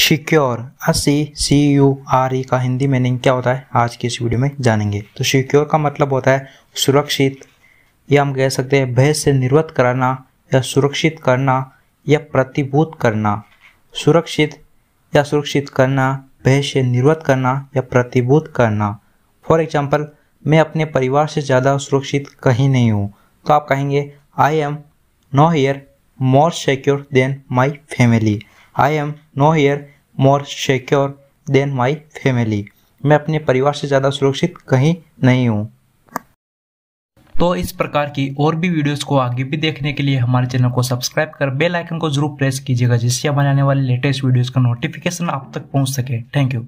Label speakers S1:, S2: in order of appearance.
S1: secure C C U R E का Hindi meaning क्या होता है आज की इस वीडियो में जानेंगे तो सिक्योर का मतलब होता है सुरक्षित या हम कह सकते हैं भय से निर्वत कराना या सुरक्षित करना या प्रतिभूत करना सुरक्षित या सुरक्षित करना भय से निर्वत करना या प्रतिभूत करना फॉर एग्जाम्पल मैं अपने परिवार से ज़्यादा सुरक्षित कहीं नहीं हूँ तो आप कहेंगे I am no hair more secure than my family I am no hair more secure than my family मैं अपने परिवार से ज़्यादा सुरक्षित कहीं नहीं हूँ तो इस प्रकार की और भी वीडियोस को आगे भी देखने के लिए हमारे चैनल को सब्सक्राइब कर बेल आइकन को जरूर प्रेस कीजिएगा जिससे हमारे आने वाले लेटेस्ट वीडियोस का नोटिफिकेशन आप तक पहुंच सके थैंक यू